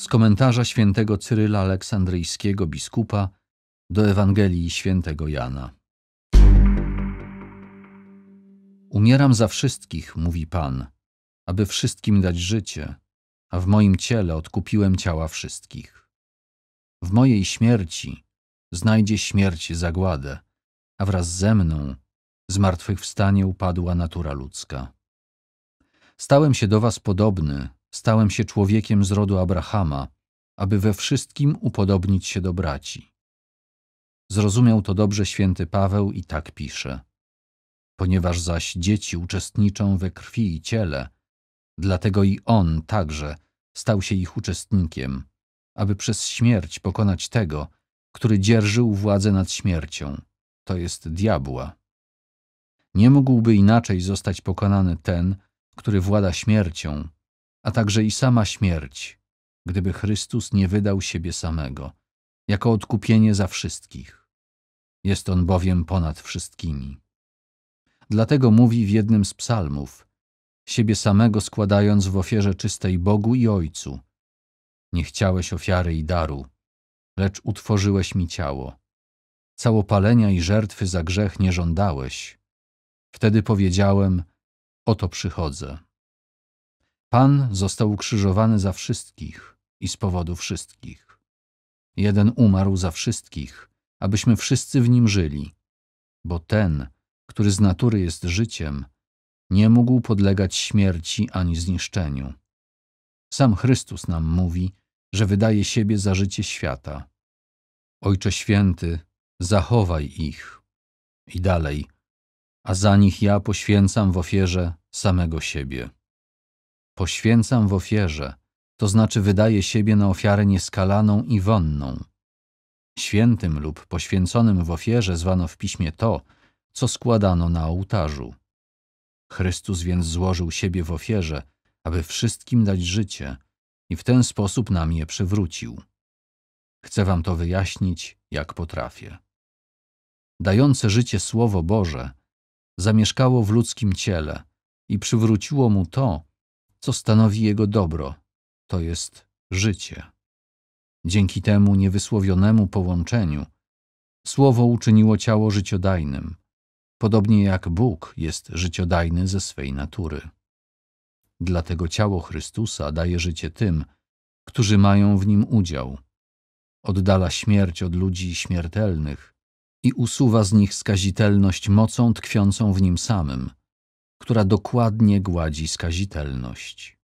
z komentarza świętego Cyryla Aleksandryjskiego biskupa do Ewangelii świętego Jana. Umieram za wszystkich, mówi Pan, aby wszystkim dać życie, a w moim ciele odkupiłem ciała wszystkich. W mojej śmierci znajdzie śmierć zagładę, a wraz ze mną z martwych wstanie upadła natura ludzka. Stałem się do was podobny, stałem się człowiekiem z rodu Abrahama, aby we wszystkim upodobnić się do braci. Zrozumiał to dobrze święty Paweł i tak pisze. Ponieważ zaś dzieci uczestniczą we krwi i ciele, dlatego i on także stał się ich uczestnikiem, aby przez śmierć pokonać tego, który dzierżył władzę nad śmiercią, to jest diabła. Nie mógłby inaczej zostać pokonany ten, który włada śmiercią, a także i sama śmierć, gdyby Chrystus nie wydał siebie samego, jako odkupienie za wszystkich. Jest On bowiem ponad wszystkimi. Dlatego mówi w jednym z psalmów, siebie samego składając w ofierze czystej Bogu i Ojcu. Nie chciałeś ofiary i daru, lecz utworzyłeś mi ciało. Całopalenia i żertwy za grzech nie żądałeś. Wtedy powiedziałem, oto przychodzę. Pan został ukrzyżowany za wszystkich i z powodu wszystkich. Jeden umarł za wszystkich, abyśmy wszyscy w nim żyli, bo ten, który z natury jest życiem, nie mógł podlegać śmierci ani zniszczeniu. Sam Chrystus nam mówi, że wydaje siebie za życie świata. Ojcze Święty, zachowaj ich. I dalej, a za nich ja poświęcam w ofierze samego siebie poświęcam w ofierze, to znaczy wydaję siebie na ofiarę nieskalaną i wonną. Świętym lub poświęconym w ofierze zwano w piśmie to, co składano na ołtarzu. Chrystus więc złożył siebie w ofierze, aby wszystkim dać życie i w ten sposób nam je przywrócił. Chcę wam to wyjaśnić, jak potrafię. Dające życie Słowo Boże zamieszkało w ludzkim ciele i przywróciło mu to, co stanowi jego dobro, to jest życie. Dzięki temu niewysłowionemu połączeniu słowo uczyniło ciało życiodajnym, podobnie jak Bóg jest życiodajny ze swej natury. Dlatego ciało Chrystusa daje życie tym, którzy mają w nim udział. Oddala śmierć od ludzi śmiertelnych i usuwa z nich skazitelność mocą tkwiącą w nim samym – która dokładnie gładzi skazitelność.